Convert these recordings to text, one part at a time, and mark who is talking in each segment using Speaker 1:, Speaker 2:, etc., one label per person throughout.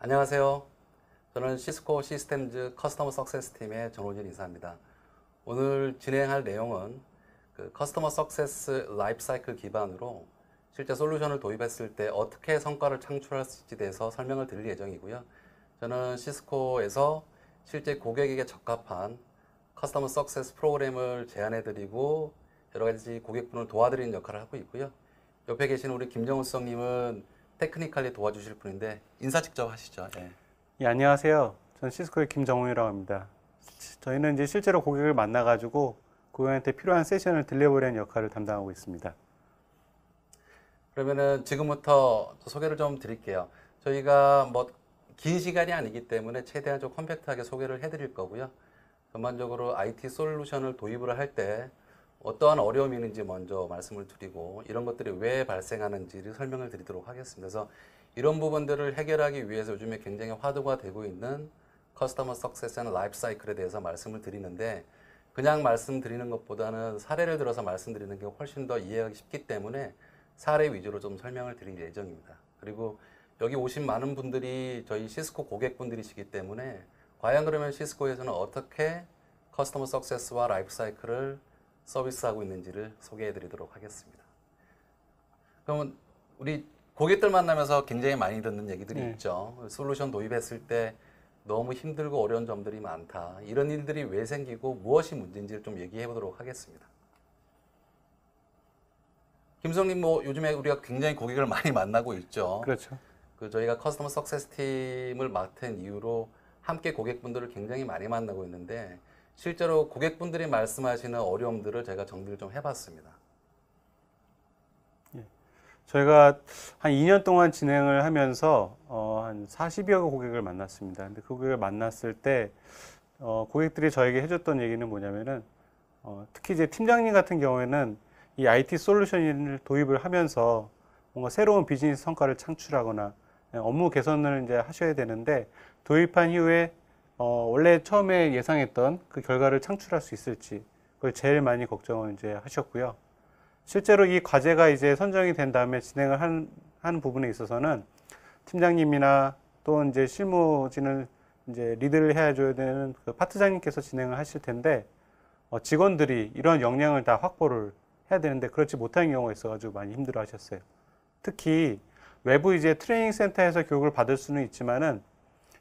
Speaker 1: 안녕하세요. 저는 시스코 시스템즈 커스터머 석세스 팀의 전호진 인사입니다. 오늘 진행할 내용은 그 커스터머 석세스 라이프사이클 기반으로 실제 솔루션을 도입했을 때 어떻게 성과를 창출할 지에 대해서 설명을 드릴 예정이고요. 저는 시스코에서 실제 고객에게 적합한 커스터머 석세스 프로그램을 제안해 드리고 여러 가지 고객분을 도와드리는 역할을 하고 있고요. 옆에 계신 우리 김정우 수석님은 테크니컬리 도와주실 분인데 인사 직접 하시죠. 예.
Speaker 2: 예, 안녕하세요. 저는 시스코의 김정훈이라고 합니다. 저희는 이제 실제로 고객을 만나가지고 고객한테 필요한 세션을 들려보려는 역할을 담당하고 있습니다.
Speaker 1: 그러면은 지금부터 소개를 좀 드릴게요. 저희가 뭐 긴 시간이 아니기 때문에 최대한 좀 컴팩트하게 소개를 해드릴 거고요. 전반적으로 IT 솔루션을 도입을 할때 어떠한 어려움이 있는지 먼저 말씀을 드리고 이런 것들이 왜 발생하는지를 설명을 드리도록 하겠습니다. 그래서 이런 부분들을 해결하기 위해서 요즘에 굉장히 화두가 되고 있는 커스터머 석세스 앤 라이프 사이클에 대해서 말씀을 드리는데 그냥 말씀드리는 것보다는 사례를 들어서 말씀드리는 게 훨씬 더 이해하기 쉽기 때문에 사례 위주로 좀 설명을 드릴 예정입니다. 그리고 여기 오신 많은 분들이 저희 시스코 고객분들이시기 때문에 과연 그러면 시스코에서는 어떻게 커스터머 석세스와 라이프 사이클을 서비스하고 있는지를 소개해 드리도록 하겠습니다. 그러면 우리 고객들 만나면서 굉장히 많이 듣는 얘기들이 네. 있죠. 솔루션 도입했을 때 너무 힘들고 어려운 점들이 많다. 이런 일들이 왜 생기고 무엇이 문제인지를 좀 얘기해 보도록 하겠습니다. 김성님, 뭐 요즘에 우리가 굉장히 고객을 많이 만나고 있죠. 그렇죠. 그 저희가 커스터머 석세스 팀을 맡은 이후로 함께 고객분들을 굉장히 많이 만나고 있는데 실제로 고객분들이 말씀하시는 어려움들을 제가 정리를 좀 해봤습니다.
Speaker 2: 예. 저희가 한 2년 동안 진행을 하면서 어, 한 40여 고객을 만났습니다. 근데 그 고객을 만났을 때 어, 고객들이 저에게 해줬던 얘기는 뭐냐면은 어, 특히 이제 팀장님 같은 경우에는 이 IT 솔루션을 도입을 하면서 뭔가 새로운 비즈니스 성과를 창출하거나 예, 업무 개선을 이제 하셔야 되는데 도입한 이후에 어, 원래 처음에 예상했던 그 결과를 창출할 수 있을지 그걸 제일 많이 걱정을 이제 하셨고요. 실제로 이 과제가 이제 선정이 된 다음에 진행을 한, 한 부분에 있어서는 팀장님이나 또 이제 실무진을 이제 리드를 해줘야 되는 그 파트장님께서 진행을 하실 텐데 어, 직원들이 이런 역량을 다 확보를 해야 되는데 그렇지 못한 경우가 있어가지고 많이 힘들어 하셨어요. 특히 외부 이제 트레이닝 센터에서 교육을 받을 수는 있지만은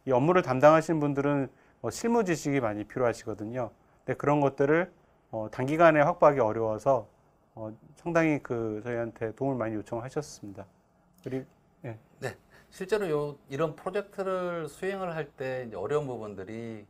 Speaker 2: 이 업무를 담당하시는 분들은 뭐 실무 지식이 많이 필요하시거든요. 근데 그런 것들을 어, 단기간에 확보하기 어려워서 어, 상당히 그 저희한테 도움을 많이 요청하셨습니다. 그리고 네. 네.
Speaker 1: 실제로 요, 이런 프로젝트를 수행을 할 때 어려운 부분들이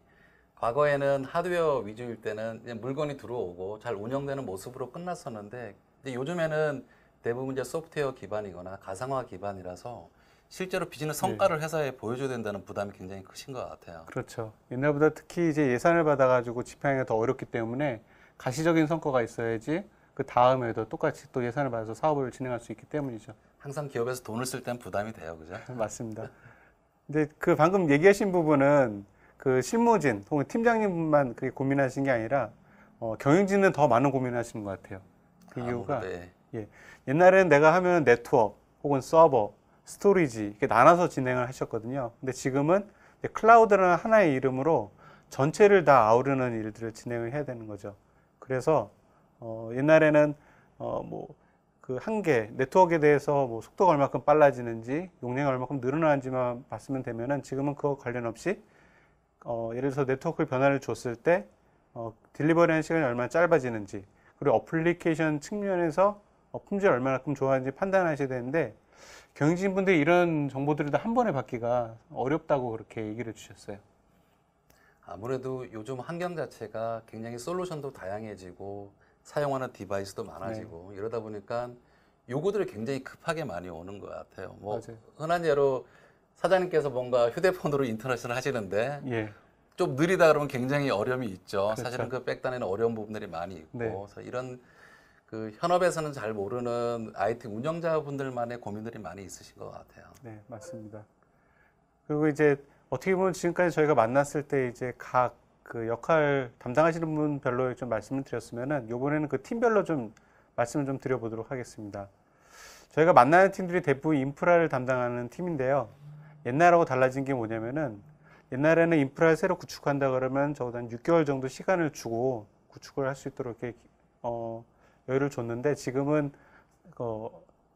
Speaker 1: 과거에는 하드웨어 위주일 때는 물건이 들어오고 잘 운영되는 모습으로 끝났었는데 요즘에는 대부분 이제 소프트웨어 기반이거나 가상화 기반이라서 실제로 비즈니스 네. 성과를 회사에 보여줘야 된다는 부담이 굉장히 크신 것 같아요.
Speaker 2: 그렇죠. 옛날보다 특히 이제 예산을 받아가지고 지행이가더 어렵기 때문에 가시적인 성과가 있어야지 그 다음에도 똑같이 또 예산을 받아서 사업을 진행할 수 있기 때문이죠. 항상 기업에서
Speaker 1: 돈을 쓸 때는 부담이 돼요, 그죠? 맞습니다.
Speaker 2: 근데 그 방금 얘기하신 부분은 그 실무진 혹은 팀장님만 그게 고민하신 게 아니라 어, 경영진은 더 많은 고민하시는 을것 같아요. 그 아, 이유가 아, 네. 예, 옛날에는 내가 하면 네트워크 혹은 서버 스토리지 이렇게 나눠서 진행을 하셨거든요. 근데 지금은 클라우드라는 하나의 이름으로 전체를 다 아우르는 일들을 진행을 해야 되는 거죠. 그래서 어, 옛날에는 어, 뭐그 한계 네트워크에 대해서 뭐 속도가 얼마큼 빨라지는지 용량이 얼마큼 늘어나는지만 봤으면 되면은 지금은 그거 관련 없이 어, 예를 들어서 네트워크 변화를 줬을 때 어, 딜리버리하는 시간이 얼마나 짧아지는지 그리고 어플리케이션 측면에서 어, 품질이 얼마나큼 좋아하는지 판단하셔야 되는데 경영진분들이 이런 정보들을 다한 번에 받기가 어렵다고 그렇게 얘기를 주셨어요.
Speaker 1: 아무래도 요즘 환경 자체가 굉장히 솔루션도 다양해지고 사용하는 디바이스도 많아지고 네. 이러다 보니까 요구들이 굉장히 급하게 많이 오는 것 같아요. 뭐 맞아요. 흔한 예로 사장님께서 뭔가 휴대폰으로 인터넷을 하시는데 예. 좀 느리다 그러면 굉장히 어려움이 있죠. 그렇죠. 사실은 그 백단에는 어려운 부분들이 많이 있고 네. 그래서 이런 그 현업에서는 잘 모르는 IT 운영자분들만의 고민들이 많이 있으신 것 같아요. 네, 맞습니다.
Speaker 2: 그리고 이제 어떻게 보면 지금까지 저희가 만났을 때 이제 각 그 역할 담당하시는 분별로 좀 말씀을 드렸으면은 요번에는 그 팀별로 좀 말씀을 좀 드려보도록 하겠습니다. 저희가 만나는 팀들이 대부분 인프라를 담당하는 팀인데요. 옛날하고 달라진 게 뭐냐면은 옛날에는 인프라를 새로 구축한다 그러면 적어도 한 6개월 정도 시간을 주고 구축을 할 수 있도록 이렇게 어 여유를 줬는데 지금은 어,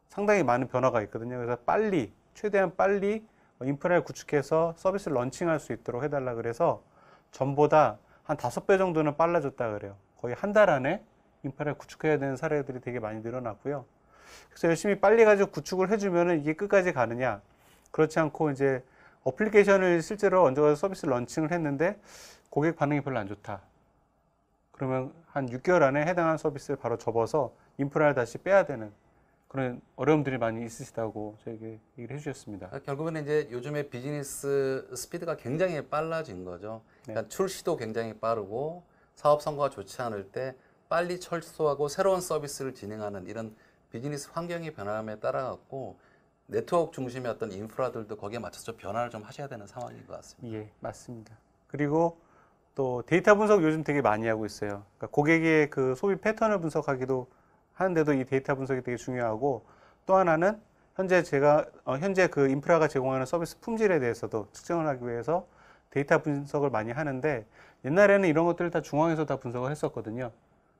Speaker 2: 상당히 많은 변화가 있거든요. 그래서 빨리 최대한 빨리 뭐 인프라를 구축해서 서비스를 런칭할 수 있도록 해달라 그래서 전보다 한 다섯 배 정도는 빨라졌다 그래요. 거의 한 달 안에 인프라를 구축해야 되는 사례들이 되게 많이 늘어났고요. 그래서 열심히 빨리 가지고 구축을 해주면 이게 끝까지 가느냐 그렇지 않고 이제 어플리케이션을 실제로 얹어서 서비스 런칭을 했는데 고객 반응이 별로 안 좋다. 그러면 한 6개월 안에 해당한 서비스를 바로 접어서 인프라를 다시 빼야 되는 그런 어려움들이 많이 있으시다고
Speaker 1: 저에게 얘기를 해주셨습니다. 아, 결국은 이제 요즘에 비즈니스 스피드가 굉장히 빨라진 거죠. 네. 그러니까 네. 출시도 굉장히 빠르고 사업 성과가 좋지 않을 때 빨리 철수하고 새로운 서비스를 진행하는 이런 비즈니스 환경이 변함에 따라 갖고 네트워크 중심의 어떤 인프라들도 거기에 맞춰서 변화를 좀 하셔야 되는 상황인 것 같습니다. 예, 맞습니다.
Speaker 2: 그리고 또 데이터 분석 요즘 되게 많이 하고 있어요. 그러니까 고객의 그 소비 패턴을 분석하기도 하는데도 이 데이터 분석이 되게 중요하고 또 하나는 현재 제가 어, 현재 그 인프라가 제공하는 서비스 품질에 대해서도 측정을 하기 위해서 데이터 분석을 많이 하는데 옛날에는 이런 것들을 다 중앙에서 다 분석을 했었거든요.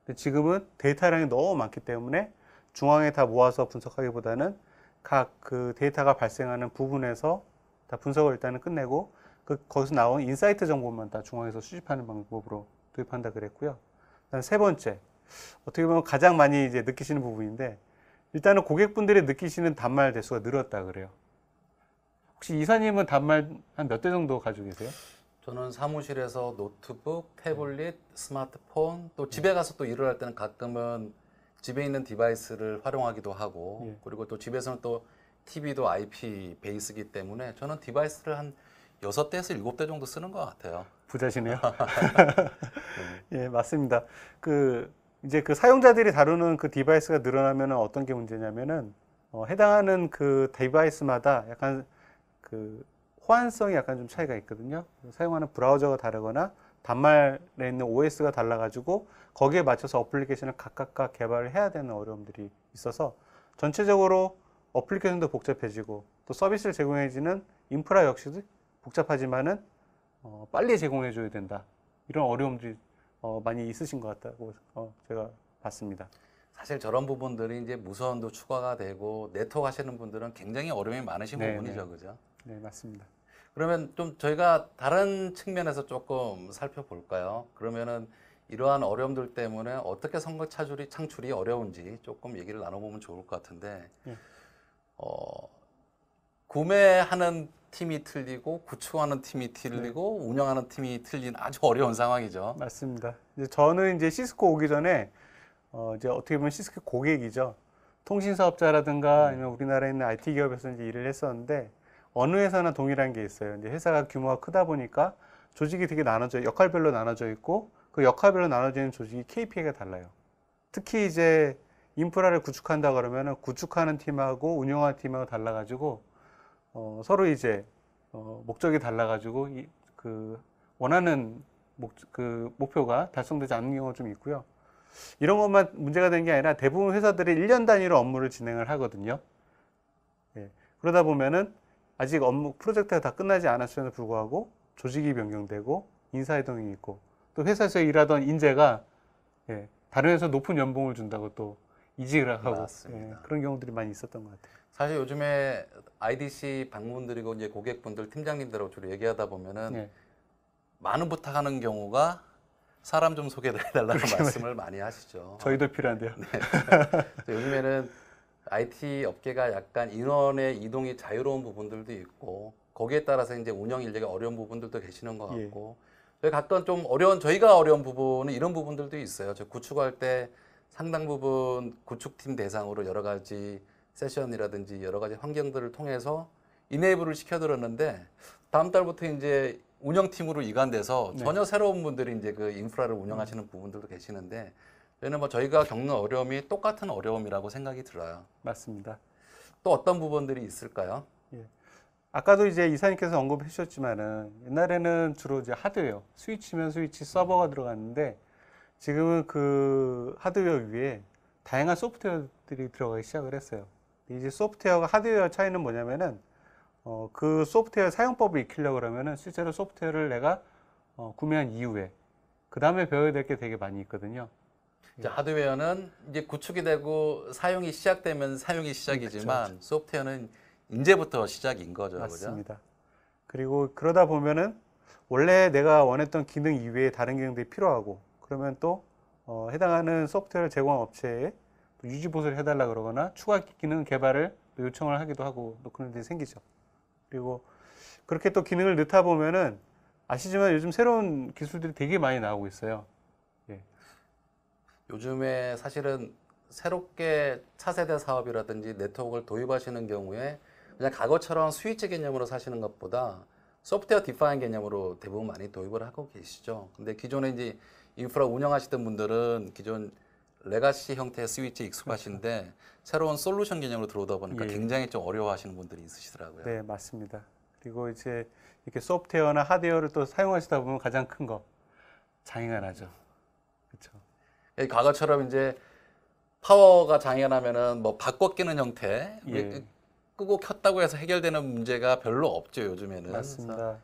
Speaker 2: 근데 지금은 데이터량이 너무 많기 때문에 중앙에 다 모아서 분석하기보다는 각 그 데이터가 발생하는 부분에서 다 분석을 일단은 끝내고 그 거기서 나온 인사이트 정보만 다 중앙에서 수집하는 방법으로 도입한다 그랬고요. 그다음 세 번째 어떻게 보면 가장 많이 이제 느끼시는 부분인데 일단은 고객분들이 느끼시는 단말 대수가 늘었다 그래요. 혹시 이사님은 단말 한 몇 대 정도 가지고 계세요?
Speaker 1: 저는 사무실에서 노트북, 태블릿, 스마트폰 또 집에 가서 또 일을 할 때는 가끔은 집에 있는 디바이스를 활용하기도 하고 예. 그리고 또 집에서는 또 TV도 IP 베이스기 때문에 저는 디바이스를 한 여섯 대에서 일곱 대 정도 쓰는 것 같아요.
Speaker 2: 부자시네요. 예, 맞습니다. 그 이제 그 사용자들이 다루는 그 디바이스가 늘어나면 어떤 게 문제냐면은 어, 해당하는 그 디바이스마다 약간 그 호환성이 약간 좀 차이가 있거든요. 사용하는 브라우저가 다르거나 단말에 있는 OS가 달라가지고 거기에 맞춰서 어플리케이션을 각각각 개발을 해야 되는 어려움들이 있어서 전체적으로 어플리케이션도 복잡해지고 또 서비스를 제공해주는 인프라 역시도 복잡하지만은 어, 빨리 제공해 줘야 된다. 이런 어려움들이 어, 많이 있으신 것 같다고 어, 제가 봤습니다.
Speaker 1: 사실 저런 부분들이 이제 무선도 추가가 되고 네트워크 하시는 분들은 굉장히 어려움이 많으신 네네. 부분이죠, 네. 그죠?
Speaker 2: 네, 맞습니다.
Speaker 1: 그러면 좀 저희가 다른 측면에서 조금 살펴볼까요? 그러면은 이러한 어려움들 때문에 어떻게 선거 차출이 창출이 어려운지 조금 얘기를 나눠보면 좋을 것 같은데 네. 어, 구매하는 팀이 틀리고 구축하는 팀이 틀리고 네. 운영하는 팀이 틀린 아주 어려운 상황이죠. 맞습니다.
Speaker 2: 이제 저는 이제 시스코 오기 전에 어 이제 어떻게 보면 시스코 고객이죠. 통신 사업자라든가 네. 아니면 우리나라에 있는 IT 기업에서 이제 일을 했었는데 어느 회사나 동일한 게 있어요. 이제 회사가 규모가 크다 보니까 조직이 되게 나눠져 역할별로 나눠져 있고 그 역할별로 나눠져 있는 조직이 KPI가 달라요. 특히 이제 인프라를 구축한다 그러면은 구축하는 팀하고 운영하는 팀하고 달라가지고 어, 서로 이제 어, 목적이 달라가지고 이, 그 원하는 목, 그 목표가 달성되지 않는 경우가 좀 있고요. 이런 것만 문제가 되는 게 아니라 대부분 회사들이 1년 단위로 업무를 진행을 하거든요. 예, 그러다 보면은 아직 업무 프로젝트가 다 끝나지 않았음에도 불구하고 조직이 변경되고 인사 이동이 있고 또 회사에서 일하던 인재가 예, 다른 회사 높은 연봉을 준다고 또 이직을 하고 예, 그런 경우들이 많이 있었던 것 같아요.
Speaker 1: 사실 요즘에 IDC 방문드리고 이제 고객분들 팀장님들하고 주로 얘기하다 보면은 예. 많은 부탁하는 경우가 사람 좀 소개해달라는 말씀을 많이 하시죠. 저희도
Speaker 2: 필요한데요. 네.
Speaker 1: 요즘에는 IT 업계가 약간 인원의 이동이 자유로운 부분들도 있고 거기에 따라서 이제 운영 인력이 어려운 부분들도 계시는 것 예. 같고 예. 저희 가끔 좀 어려운 저희가 어려운 부분은 이런 부분들도 있어요. 저 구축할 때 상당 부분 구축팀 대상으로 여러 가지 세션이라든지 여러 가지 환경들을 통해서 이네이브를 시켜들었는데 다음 달부터 이제 운영팀으로 이관돼서 네. 전혀 네. 새로운 분들이 이제 그 인프라를 운영하시는 부분들도 계시는데 저는 뭐 저희가 겪는 어려움이 똑같은 어려움이라고 생각이 들어요. 맞습니다. 또 어떤
Speaker 2: 부분들이 있을까요? 예. 아까도 이제 이사님께서 언급해 주셨지만은 옛날에는 주로 이제 하드웨어, 스위치면 스위치 서버가 들어갔는데 지금은 그 하드웨어 위에 다양한 소프트웨어들이 들어가기 시작을 했어요. 이제 소프트웨어가 하드웨어 차이는 뭐냐면은 어, 그 소프트웨어 사용법을 익히려고 그러면은 실제로 소프트웨어를 내가 어, 구매한 이후에 그 다음에 배워야 될 게 되게 많이 있거든요.
Speaker 1: 이제 하드웨어는 이제 구축이 되고 사용이 시작되면 사용이 그렇죠. 시작이지만 그쵸, 그쵸. 소프트웨어는 이제부터 시작인 거죠. 맞습니다. 그죠?
Speaker 2: 그리고 그러다 보면은 원래 내가 원했던 기능 이외에 다른 기능들이 필요하고 그러면 또 어, 해당하는 소프트웨어제공 업체에 유지 보수를 해달라 그러거나 추가 기능 개발을 요청을 하기도 하고 또 그런 일이 생기죠. 그리고 그렇게 또 기능을 넣다 보면은
Speaker 1: 아시지만 요즘 새로운 기술들이 되게 많이 나오고 있어요. 예. 요즘에 사실은 새롭게 차세대 사업이라든지 네트워크를 도입하시는 경우에 그냥 과거처럼 스위치 개념으로 사시는 것보다 소프트웨어 디파인 개념으로 대부분 많이 도입을 하고 계시죠. 근데 기존에 이제 인프라 운영하시던 분들은 기존 레가시 형태의 스위치 에 익숙하신데 그렇죠. 새로운 솔루션 개념으로 들어오다 보니까 예. 굉장히 좀 어려워하시는 분들이 있으시더라고요. 네,
Speaker 2: 맞습니다. 그리고 이제 이렇게 소프트웨어나 하드웨어를 또 사용하시다 보면 가장 큰 거 장애가 나죠.
Speaker 1: 그렇죠. 과거처럼 이제 파워가 장애가 나면은 뭐 바꿔 끼는 형태 예. 끄고 켰다고 해서 해결되는 문제가 별로 없죠 요즘에는. 맞습니다.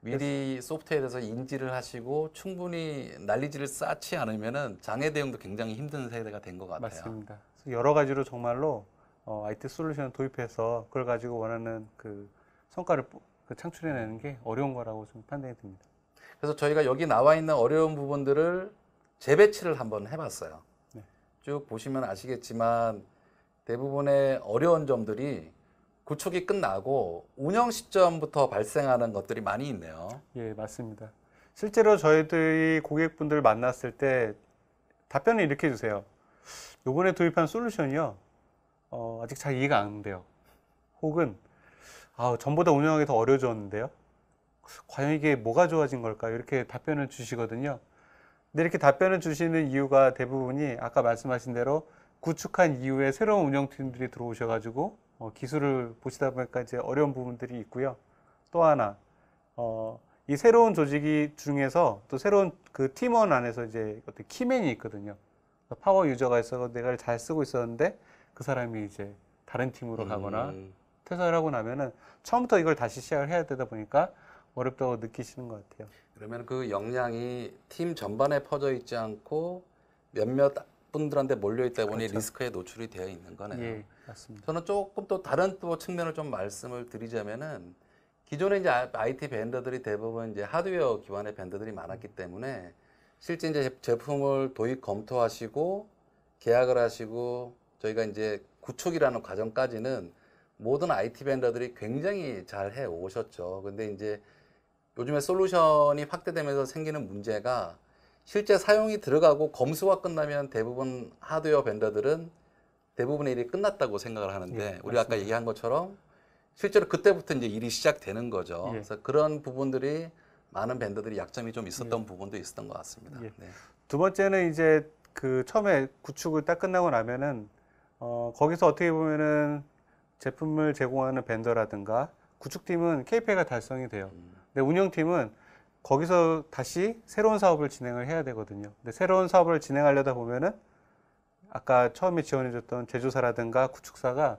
Speaker 1: 미리 소프트웨어에서 대해 인지를 하시고 충분히 난리지를 쌓지 않으면 장애 대응도 굉장히 힘든 세대가 된 것 같아요. 맞습니다.
Speaker 2: 여러 가지로 정말로 어, IT 솔루션을 도입해서 그걸 가지고 원하는 그 성과를 그 창출해내는 게 어려운 거라고 좀 판단이
Speaker 1: 됩니다 그래서 저희가 여기 나와 있는 어려운 부분들을 재배치를 한번 해봤어요. 네. 쭉 보시면 아시겠지만 대부분의 어려운 점들이 구축이 끝나고 운영 시점부터 발생하는 것들이 많이 있네요. 예, 맞습니다.
Speaker 2: 실제로 저희들이 고객분들 만났을 때 답변을 이렇게 해주세요. 요번에 도입한 솔루션이요. 어, 아직 잘 이해가 안 돼요. 혹은, 아, 전보다 운영하기 더 어려워졌는데요. 과연 이게 뭐가 좋아진 걸까? 이렇게 답변을 주시거든요. 근데 이렇게 답변을 주시는 이유가 대부분이 아까 말씀하신 대로 구축한 이후에 새로운 운영팀들이 들어오셔가지고 어, 기술을 보시다 보니까 이제 어려운 부분들이 있고요. 또 하나 어, 이 새로운 조직이 중에서 또 새로운 그 팀원 안에서 이제 어떤 키맨이 있거든요. 파워 유저가 있어서 내가 잘 쓰고 있었는데 그 사람이 이제 다른 팀으로 음. 가거나 음. 퇴사를 하고 나면은 처음부터 이걸 다시 시작을 해야 되다 보니까 어렵다고 느끼시는 것
Speaker 1: 같아요. 그러면 그 역량이 팀 전반에 퍼져 있지 않고 몇몇 분들한테 몰려 있다 보니 그렇죠. 리스크에 노출이 되어 있는 거네요. 예. 맞습니다. 저는 조금 또 다른 또 측면을 좀 말씀을 드리자면은 기존에 이제 IT 아, 벤더들이 대부분 이제 하드웨어 기반의 벤더들이 많았기 때문에 실제 이제 제품을 도입 검토하시고 계약을 하시고 저희가 이제 구축이라는 과정까지는 모든 IT 벤더들이 굉장히 잘 해 오셨죠. 근데 이제 요즘에 솔루션이 확대되면서 생기는 문제가 실제 사용이 들어가고 검수가 끝나면 대부분 하드웨어 벤더들은 대부분의 일이 끝났다고 생각을 하는데 예, 우리 아까 얘기한 것처럼 실제로 그때부터 이제 일이 시작되는 거죠. 예. 그래서 그런 부분들이 많은 밴드들이 약점이 좀 있었던 예. 부분도 있었던 것 같습니다. 예. 네. 두 번째는 이제 그
Speaker 2: 처음에 구축을 딱 끝나고 나면은 어, 거기서 어떻게 보면은 제품을 제공하는 벤더라든가 구축팀은 KPI가 달성이 돼요. 음. 근데 운영팀은 거기서 다시 새로운 사업을 진행을 해야 되거든요. 근데 새로운 사업을 진행하려다 보면은 아까 처음에 지원해줬던 제조사라든가 구축사가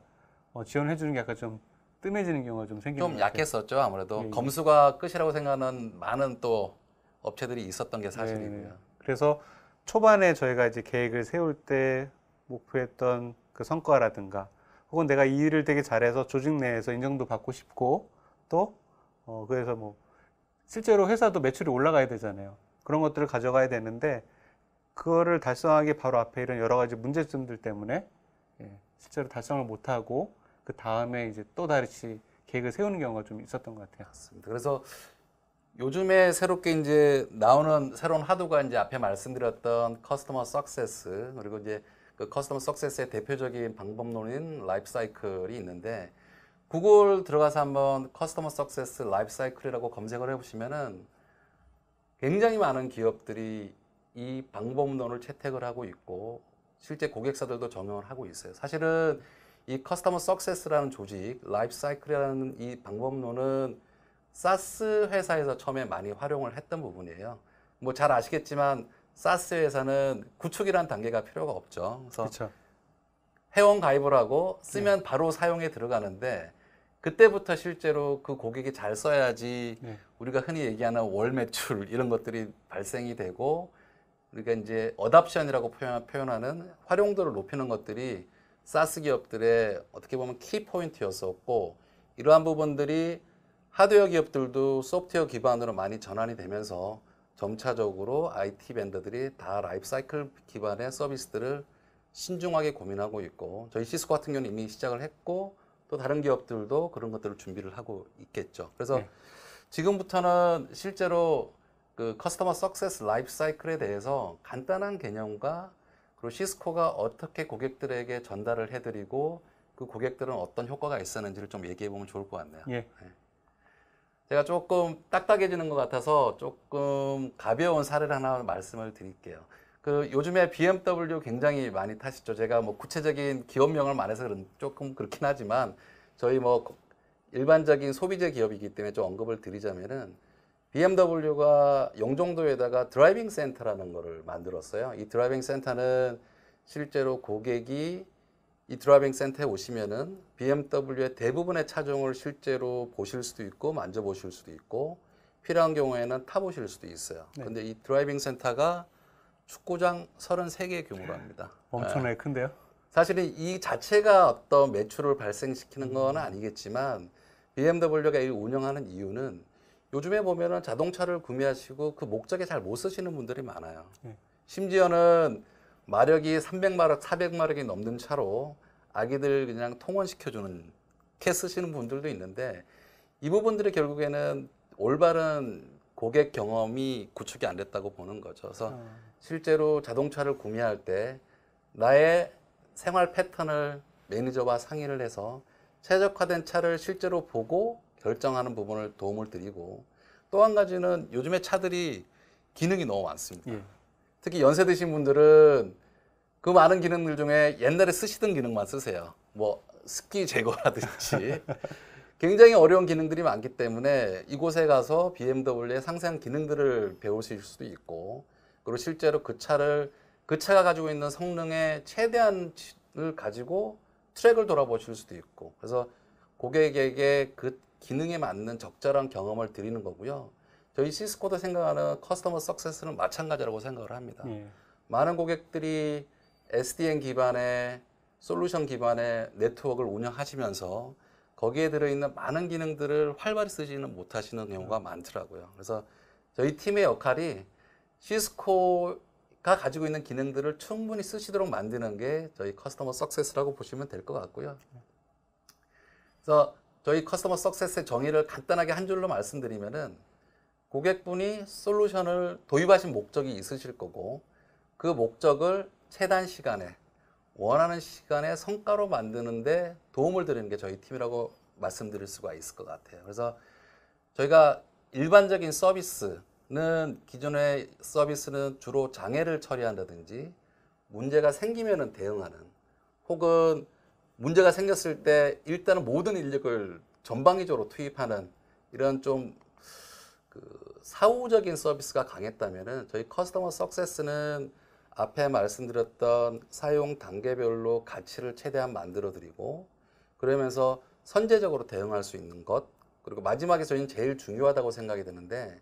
Speaker 2: 어, 지원해주는 게
Speaker 1: 약간 좀 뜸해지는 경우가 좀 생기는 좀 약했었죠 아무래도 네. 검수가 끝이라고 생각하는 많은 또 업체들이 있었던 게 사실이고요. 네, 네.
Speaker 2: 그래서 초반에 저희가 이제 계획을 세울 때 목표했던 그 성과라든가 혹은 내가 이 일을 되게 잘해서 조직 내에서 인정도 받고 싶고 또 어, 그래서 뭐 실제로 회사도 매출이 올라가야 되잖아요. 그런 것들을 가져가야 되는데 그거를 달성하기 바로 앞에 이런 여러 가지 문제점들 때문에 예, 실제로 달성을 못하고 그 다음에
Speaker 1: 이제 또 다시 계획을 세우는 경우가 좀 있었던 것 같아요. 맞습니다. 그래서 요즘에 새롭게 이제 나오는 새로운 하도가 이제 앞에 말씀드렸던 커스터머 석세스 그리고 이제 그 커스터머 석세스의 대표적인 방법론인 라이프 사이클이 있는데 구글 들어가서 한번 커스터머 석세스 라이프 사이클이라고 검색을 해 보시면은 굉장히 많은 기업들이 이 방법론을 채택을 하고 있고 실제 고객사들도 적용을 하고 있어요. 사실은 이 커스터머 석세스라는 조직, 라이프 사이클이라는 이 방법론은 사스 회사에서 처음에 많이 활용을 했던 부분이에요. 뭐 잘 아시겠지만 사스 회사는 구축이라는 단계가 필요가 없죠. 그래서 그쵸. 회원 가입을 하고 쓰면 네. 바로 사용에 들어가는데 그때부터 실제로 그 고객이 잘 써야지 네. 우리가 흔히 얘기하는 월 매출 이런 것들이 발생이 되고 그러니까 이제 어답션이라고 표현, 하는 활용도를 높이는 것들이 사스 기업들의 어떻게 보면 키 포인트였었고 이러한 부분들이 하드웨어 기업들도 소프트웨어 기반으로 많이 전환이 되면서 점차적으로 IT 벤더들이 다 라이프 사이클 기반의 서비스들을 신중하게 고민하고 있고 저희 시스코 같은 경우는 이미 시작을 했고 또 다른 기업들도 그런 것들을 준비를 하고 있겠죠. 그래서 네. 지금부터는 실제로 그 커스터머 석세스 라이프 사이클에 대해서 간단한 개념과 그리고 시스코가 어떻게 고객들에게 전달을 해드리고 그 고객들은 어떤 효과가 있었는지를 좀 얘기해 보면 좋을 것 같네요. 예. 네. 제가 조금 딱딱해지는 것 같아서 조금 가벼운 사례를 하나 말씀을 드릴게요. 그 요즘에 BMW 굉장히 많이 타시죠. 제가 뭐 구체적인 기업명을 말해서 조금 그렇긴 하지만 저희 뭐 일반적인 소비재 기업이기 때문에 좀 언급을 드리자면은 BMW가 영종도에다가 드라이빙 센터라는 것을 만들었어요. 이 드라이빙 센터는 실제로 고객이 이 드라이빙 센터에 오시면은 BMW의 대부분의 차종을 실제로 보실 수도 있고 만져보실 수도 있고 필요한 경우에는 타보실 수도 있어요. 네. 근데 이 드라이빙 센터가 축구장 33개 규모로 합니다. 네. 엄청나게 네. 큰데요? 사실은 이 자체가 어떤 매출을 발생시키는 건 아니겠지만 BMW가 이 운영하는 이유는 요즘에 보면은 자동차를 구매하시고 그 목적에 잘 못 쓰시는 분들이 많아요. 네. 심지어는 마력이 300마력, 400마력이 넘는 차로 아기들 그냥 통원시켜주는 캐 쓰시는 분들도 있는데 이 부분들이 결국에는 올바른 고객 경험이 구축이 안 됐다고 보는 거죠. 그래서 음. 실제로 자동차를 구매할 때 나의 생활 패턴을 매니저와 상의를 해서 최적화된 차를 실제로 보고 결정하는 부분을 도움을 드리고 또 한 가지는 요즘에 차들이 기능이 너무 많습니다. 예. 특히 연세 드신 분들은 그 많은 기능들 중에 옛날에 쓰시던 기능만 쓰세요. 뭐 습기 제거라든지 굉장히 어려운 기능들이 많기 때문에 이곳에 가서 BMW의 상세한 기능들을 배우실 수도 있고 그리고 실제로 그 차를 그 차가 가지고 있는 성능의 최대한을 가지고 트랙을 돌아보실 수도 있고 그래서 고객에게 그 기능에 맞는 적절한 경험을 드리는 거고요. 저희 시스코도 생각하는 커스터머 석세스는 마찬가지라고 생각을 합니다. 예. 많은 고객들이 SDN 기반의 솔루션 기반의 네트워크를 운영하시면서 거기에 들어있는 많은 기능들을 활발히 쓰지는 못하시는 경우가 많더라고요. 그래서 저희 팀의 역할이 시스코가 가지고 있는 기능들을 충분히 쓰시도록 만드는 게 저희 커스터머 석세스라고 보시면 될 것 같고요. 그래서 저희 커스터머 석세스의 정의를 간단하게 한 줄로 말씀드리면은 고객분이 솔루션을 도입하신 목적이 있으실 거고 그 목적을 최단 시간에 원하는 시간에 성과로 만드는데 도움을 드리는 게 저희 팀이라고 말씀드릴 수가 있을 것 같아요. 그래서 저희가 일반적인 서비스는 기존의 서비스는 주로 장애를 처리한다든지 문제가 생기면 대응하는 혹은 문제가 생겼을 때 일단은 모든 인력을 전방위적으로 투입하는 이런 좀그 사후적인 서비스가 강했다면은 저희 커스터머 석세스는 앞에 말씀드렸던 사용 단계별로 가치를 최대한 만들어 드리고 그러면서 선제적으로 대응할 수 있는 것 그리고 마지막에 저희는 제일 중요하다고 생각이 드는데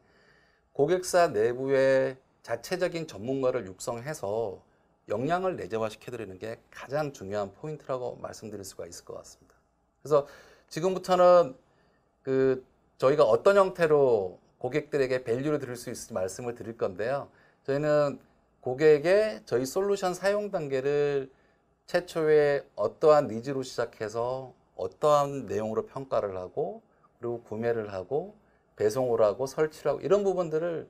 Speaker 1: 고객사 내부에 자체적인 전문가를 육성해서 역량을 내재화시켜드리는 게 가장 중요한 포인트라고 말씀드릴 수가 있을 것 같습니다. 그래서 지금부터는 그 저희가 어떤 형태로 고객들에게 밸류를 드릴 수 있을지 말씀을 드릴 건데요. 저희는 고객의 저희 솔루션 사용 단계를 최초에 어떠한 니즈로 시작해서 어떠한 내용으로 평가를 하고 그리고 구매를 하고 배송을 하고 설치를 하고 이런 부분들을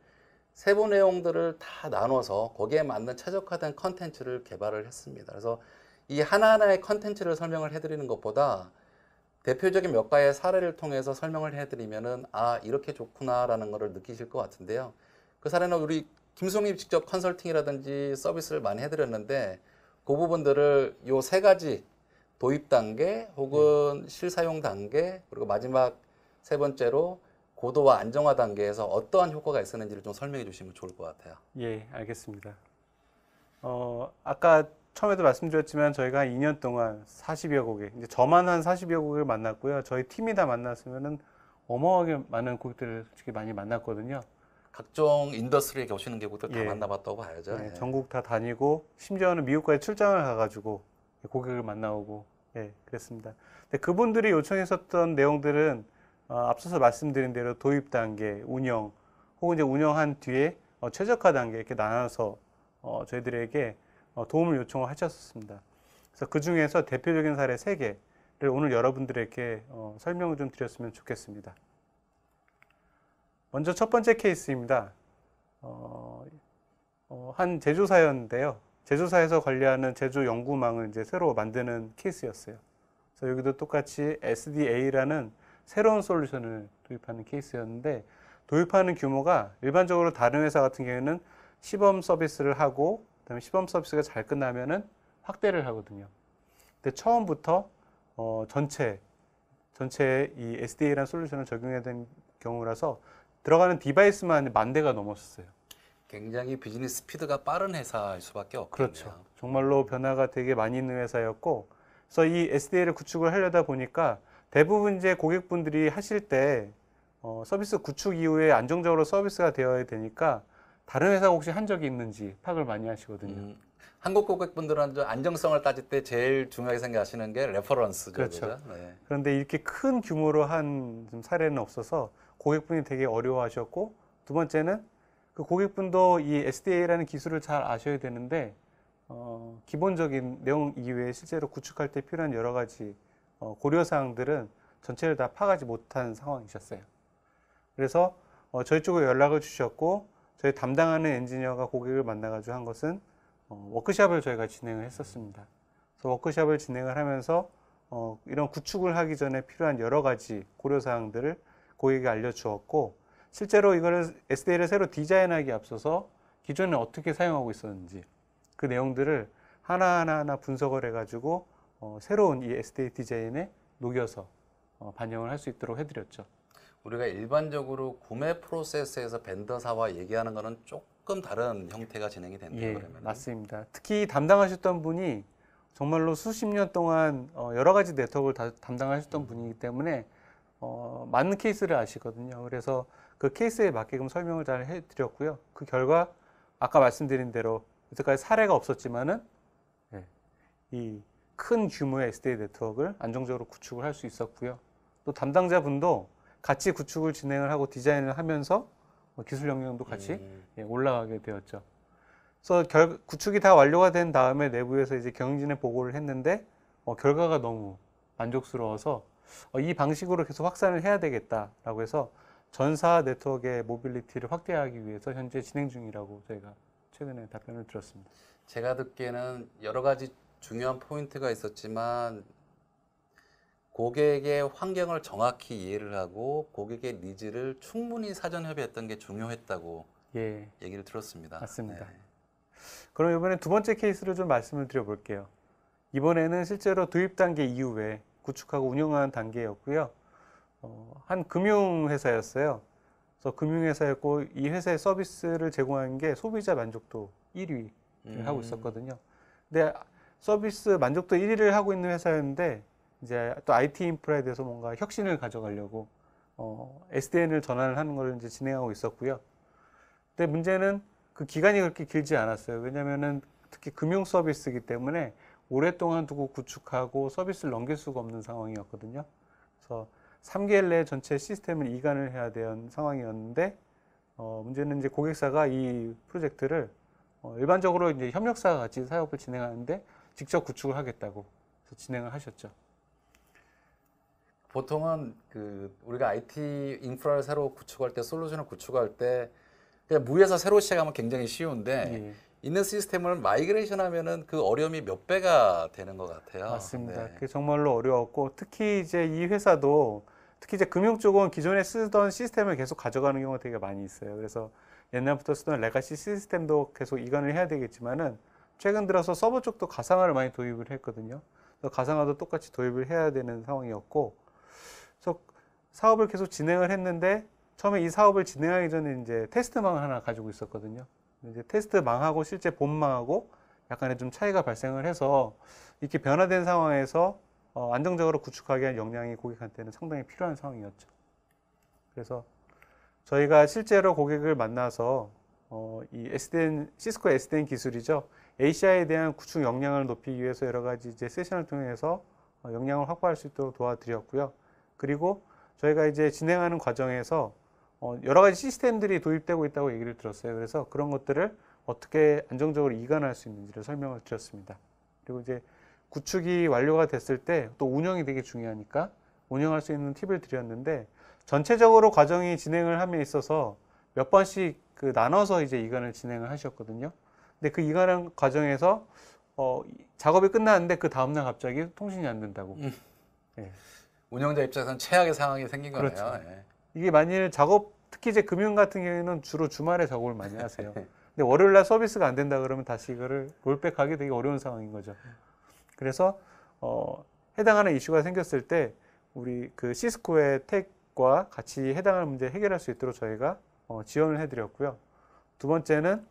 Speaker 1: 세부 내용들을 다 나눠서 거기에 맞는 최적화된 컨텐츠를 개발을 했습니다. 그래서 이 하나하나의 컨텐츠를 설명을 해드리는 것보다 대표적인 몇가지 사례를 통해서 설명을 해드리면은 아 이렇게 좋구나라는 것을 느끼실 것 같은데요. 그 사례는 우리 김송님 직접 컨설팅이라든지 서비스를 많이 해드렸는데 그 부분들을 요 세 가지 도입 단계 혹은 네. 실사용 단계 그리고 마지막 세 번째로 고도와 안정화 단계에서 어떠한 효과가 있었는지를 좀 설명해 주시면 좋을 것 같아요. 예, 알겠습니다.
Speaker 2: 어, 아까 처음에도 말씀드렸지만 저희가 2년 동안 40여 고객, 이제 저만 한 40여 고객을 만났고요. 저희 팀이 다 만났으면은 어마어마하게 많은 고객들을 솔직히 많이 만났거든요.
Speaker 1: 각종 인더스트리에 오시는 고객들 예. 다 만나봤다고 봐야죠. 예, 예. 전국
Speaker 2: 다 다니고 심지어는 미국까지 출장을 가가지고 고객을 만나오고 예, 그랬습니다. 근데 그분들이 요청했었던 내용들은 어, 앞서서 말씀드린 대로 도입 단계, 운영, 혹은 이제 운영한 뒤에 어, 최적화 단계 이렇게 나눠서 어, 저희들에게 도움을 요청을 하셨습니다. 그래서 그 중에서 대표적인 사례 세개를 오늘 여러분들에게 설명을 좀 드렸으면 좋겠습니다. 먼저 첫 번째 케이스입니다. 한 제조사였는데요. 제조사에서 관리하는 제조 연구망을 이제 새로 만드는 케이스였어요. 그래서 여기도 똑같이 SDA라는 새로운 솔루션을 도입하는 케이스였는데 도입하는 규모가 일반적으로 다른 회사 같은 경우에는 시범 서비스를 하고 그다음에 시범 서비스가 잘 끝나면은 확대를 하거든요. 근데 처음부터 어, 전체 전체 이 SDA라는 솔루션을 적용해야 되는 경우라서 들어가는 디바이스만 만
Speaker 1: 대가 넘었었어요. 굉장히 비즈니스 스피드가 빠른 회사일 수밖에 없겠네요.
Speaker 2: 그렇죠. 정말로 변화가 되게 많이 있는 회사였고, 그래서 이 SDA를 구축을 하려다 보니까 대부분 이제 고객분들이 하실 때 어, 서비스 구축 이후에 안정적으로 서비스가 되어야
Speaker 1: 되니까 다른 회사가 혹시 한 적이 있는지 파악을 많이 하시거든요. 음, 한국 고객분들은 안정성을 따질 때 제일 중요하게 생각하시는 게 레퍼런스죠. 그렇죠. 네.
Speaker 2: 그런데 이렇게 큰 규모로 한 사례는 없어서 고객분이 되게 어려워하셨고 두 번째는 그 고객분도 이 SDA라는 기술을 잘 아셔야 되는데 어, 기본적인 내용 이외에 실제로 구축할 때 필요한 여러 가지 어, 고려사항들은 전체를 다 파가지 못한 상황이셨어요. 그래서 어, 저희 쪽으로 연락을 주셨고 저희 담당하는 엔지니어가 고객을 만나가지고 한 것은 어, 워크샵을 저희가 진행을 했었습니다. 그래서 워크샵을 진행을 하면서 이런 구축을 하기 전에 필요한 여러 가지 고려사항들을 고객이 알려주었고 실제로 이거를 SDL을 새로 디자인하기 앞서서 기존에 어떻게 사용하고 있었는지 그 내용들을 하나하나 분석을 해가지고 어, 새로운 이에스테 디자인에 녹여서 어, 반영을 할 수 있도록 해드렸죠.
Speaker 1: 우리가 일반적으로 구매 프로세스에서 벤더사와 얘기하는 것은 조금 다른 형태가 진행이 된다 예, 그러면 맞습니다.
Speaker 2: 특히 담당하셨던 분이 정말로 수십 년 동안 어, 여러 가지 네트워크를 다, 담당하셨던 음. 분이기 때문에 어, 맞는 케이스를 아시거든요. 그래서 그 케이스에 맞게끔 설명을 잘 해드렸고요. 그 결과 아까 말씀드린 대로 여태까지 사례가 없었지만은 네. 이큰 규모의 s d 테 네트워크를 안정적으로 구축을 할 수 있었고요. 또 담당자분도 같이 구축을 진행을 하고 디자인을 하면서 뭐 기술 역량도 같이 음. 예, 올라가게 되었죠. 그래서 결, 구축이 다 완료가 된 다음에 내부에서 이제 경영진에 보고를 했는데 어, 결과가 너무 만족스러워서 어, 이 방식으로 계속 확산을 해야 되겠다라고 해서 전사 네트워크의 모빌리티를 확대하기
Speaker 1: 위해서 현재 진행 중이라고 저희가 최근에 답변을 들었습니다. 제가 듣기에는 여러 가지 중요한 포인트가 있었지만 고객의 환경을 정확히 이해를 하고 고객의 니즈를 충분히 사전 협의했던 게 중요했다고 예. 얘기를 들었습니다. 맞습니다. 네.
Speaker 2: 그럼 이번에 두 번째 케이스를 좀 말씀을 드려볼게요. 이번에는 실제로 도입 단계 이후에 구축하고 운영하는 단계였고요. 어, 한 금융회사였어요. 그래서 금융회사였고 이 회사의 서비스를 제공하는 게 소비자 만족도 1위를 음. 하고 있었거든요. 근데 서비스 만족도 1위를 하고 있는 회사였는데 이제 또 IT 인프라에 대해서 뭔가 혁신을 가져가려고 어, SDN을 전환을 하는 걸을 이제 진행하고 있었고요. 근데 문제는 그 기간이 그렇게 길지 않았어요. 왜냐면은 특히 금융 서비스이기 때문에 오랫동안 두고 구축하고 서비스를 넘길 수가 없는 상황이었거든요. 그래서 3개월 내에 전체 시스템을 이관을 해야 되는 상황이었는데 어, 문제는 이제 고객사가 이 프로젝트를 어, 일반적으로 이제 협력사가 같이 사업을 진행하는데 직접 구축을 하겠다고 진행을 하셨죠.
Speaker 1: 보통은 그 우리가 IT 인프라를 새로 구축할 때 솔루션을 구축할 때 그냥 무에서 새로 시작하면 굉장히 쉬운데 예. 있는 시스템을 마이그레이션 하면은 그 어려움이 몇 배가 되는 것 같아요. 맞습니다. 네. 그게 정말로 어려웠고 특히 이제 이
Speaker 2: 회사도 특히 이제 금융 쪽은 기존에 쓰던 시스템을 계속 가져가는 경우가 되게 많이 있어요. 그래서 옛날부터 쓰던 레가시 시스템도 계속 이관을 해야 되겠지만은 최근 들어서 서버 쪽도 가상화를 많이 도입을 했거든요. 그래서 가상화도 똑같이 도입을 해야 되는 상황이었고, 그래서 사업을 계속 진행을 했는데 처음에 이 사업을 진행하기 전에 이제 테스트망을 하나 가지고 있었거든요. 이제 테스트망하고 실제 본망하고 약간의 좀 차이가 발생을 해서 이렇게 변화된 상황에서 어, 안정적으로 구축하기 위한 역량이 고객한테는 상당히 필요한 상황이었죠. 그래서 저희가 실제로 고객을 만나서 어, 이 SDN, 시스코 SDN 기술이죠. ACI에 대한 구축 역량을 높이기 위해서 여러 가지 이제 세션을 통해서 어, 역량을 확보할 수 있도록 도와드렸고요. 그리고 저희가 이제 진행하는 과정에서 어, 여러 가지 시스템들이 도입되고 있다고 얘기를 들었어요. 그래서 그런 것들을 어떻게 안정적으로 이관할 수 있는지를 설명을 드렸습니다. 그리고 이제 구축이 완료가 됐을 때 또 운영이 되게 중요하니까 운영할 수 있는 팁을 드렸는데 전체적으로 과정이 진행을 함에 있어서 몇 번씩 그 나눠서 이제 이관을 진행을 하셨거든요. 근데 그 이관한 과정에서 어, 작업이 끝났는데 그 다음날 갑자기 통신이 안 된다고. 음. 예. 운영자 입장에서는
Speaker 1: 최악의 상황이 생긴 그렇죠. 거네요. 예.
Speaker 2: 이게 만일 작업 특히 이제 금융 같은 경우에는 주로 주말에 작업을 많이 하세요. 근데 월요일 날 서비스가 안 된다 그러면 다시 이거를 롤백하기 되게 어려운 상황인 거죠. 그래서 어, 해당하는 이슈가 생겼을 때 우리 그 시스코의 택과 같이 해당하는 문제 해결할 수 있도록 저희가 어, 지원을 해드렸고요. 두 번째는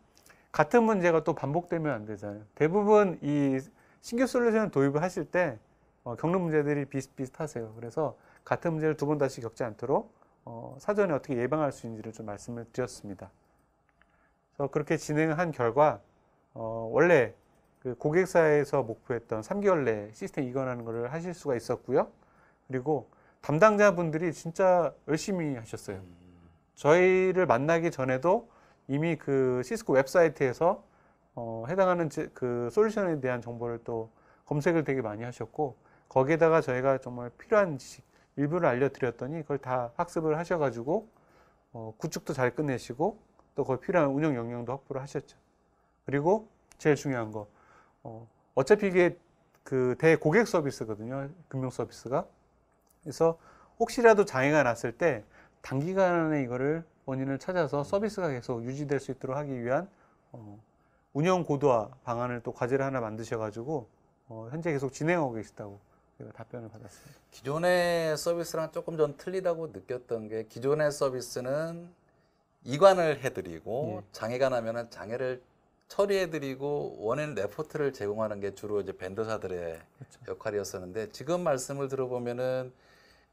Speaker 2: 같은 문제가 또 반복되면 안 되잖아요. 대부분 이 신규 솔루션 도입을 하실 때 어, 겪는 문제들이 비슷비슷하세요. 그래서 같은 문제를 두 번 다시 겪지 않도록 어, 사전에 어떻게 예방할 수 있는지를 좀 말씀을 드렸습니다. 그래서 그렇게 진행한 결과 어, 원래 그 고객사에서 목표했던 3개월 내 시스템 이관하는 것을 하실 수가 있었고요. 그리고 담당자분들이 진짜 열심히 하셨어요. 저희를 만나기 전에도 이미 그 시스코 웹사이트에서 어, 해당하는 그 솔루션에 대한 정보를 또 검색을 되게 많이 하셨고 거기에다가 저희가 정말 필요한 지식 일부를 알려드렸더니 그걸 다 학습을 하셔가지고 어, 구축도 잘 끝내시고 또 거기 필요한 운영 역량도 확보를 하셨죠. 그리고 제일 중요한 거 어, 어차피 이게 그 대고객 서비스거든요. 금융 서비스가 그래서 혹시라도 장애가 났을 때 단기간에 이거를 원인을 찾아서 서비스가 계속 유지될 수 있도록 하기 위한 어, 운영 고도화 방안을 또 과제를 하나 만드셔가지고 어, 현재 계속 진행하고 계시다고 제가 답변을 받았습니다.
Speaker 1: 기존의 서비스랑 조금 전 틀리다고 느꼈던 게 기존의 서비스는 이관을 해드리고 예. 장애가 나면은 장애를 처리해드리고 원인 레포트를 제공하는 게 주로 이제 벤더사들의 그렇죠. 역할이었었는데 지금 말씀을 들어보면은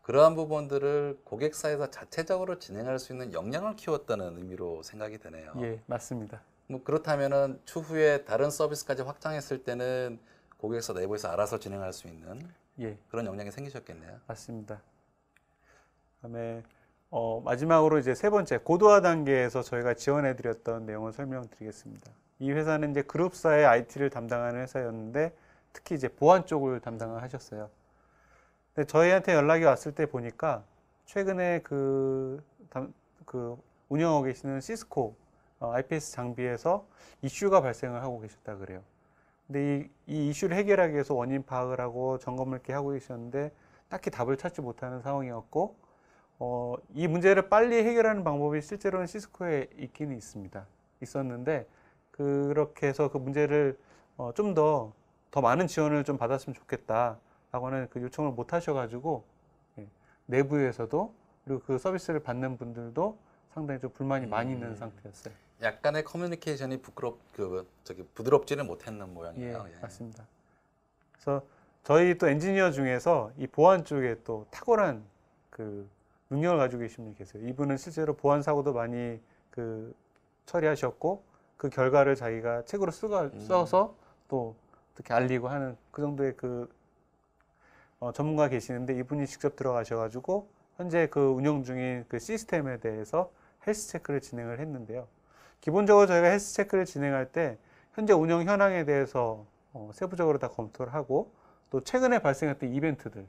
Speaker 1: 그러한 부분들을 고객사에서 자체적으로 진행할 수 있는 역량을 키웠다는 의미로 생각이 되네요.
Speaker 2: 예, 맞습니다.
Speaker 1: 뭐 그렇다면은 추후에 다른 서비스까지 확장했을 때는 고객사 내부에서 알아서 진행할 수 있는 예. 그런 역량이 생기셨겠네요. 맞습니다. 다음에 어,
Speaker 2: 마지막으로 이제 세 번째 고도화 단계에서 저희가 지원해드렸던 내용을 설명드리겠습니다. 이 회사는 이제 그룹사의 IT를 담당하는 회사였는데 특히 이제 보안 쪽을 담당하셨어요. 근데 저희한테 연락이 왔을 때 보니까 최근에 그, 그 운영하고 계시는 시스코 어, IPS 장비에서 이슈가 발생을 하고 계셨다 그래요. 근데 이, 이 이슈를 해결하기 위해서 원인 파악을 하고 점검을 이렇게 하고 계셨는데 딱히 답을 찾지 못하는 상황이었고 어, 이 문제를 빨리 해결하는 방법이 실제로는 시스코에 있기는 있습니다. 있었는데 그렇게 해서 그 문제를 어, 좀더더 더 많은 지원을 좀 받았으면 좋겠다. 하고는 그 요청을 못 하셔가지고 예, 내부에서도 그리고 그 서비스를 받는 분들도 상당히 좀 불만이 음. 많이 있는 음.
Speaker 1: 상태였어요. 약간의 커뮤니케이션이 부끄럽 그 뭐, 저기 부드럽지는 못했는 모양이에요.
Speaker 2: 예, 예, 맞습니다. 그래서 저희 또 엔지니어 중에서 이 보안 쪽에 또 탁월한 그 능력을 가지고 계신 분이 계세요. 이분은 실제로 보안 사고도 많이 그 처리하셨고 그 결과를 자기가 책으로 쓰가, 음. 써서 또어떻게 알리고 하는 그 정도의 그 어, 전문가 계시는데 이분이 직접 들어가셔가지고 현재 그 운영 중인 그 시스템에 대해서 헬스 체크를 진행을 했는데요. 기본적으로 저희가 헬스 체크를 진행할 때 현재 운영 현황에 대해서 어, 세부적으로 다 검토를 하고 또 최근에 발생했던 이벤트들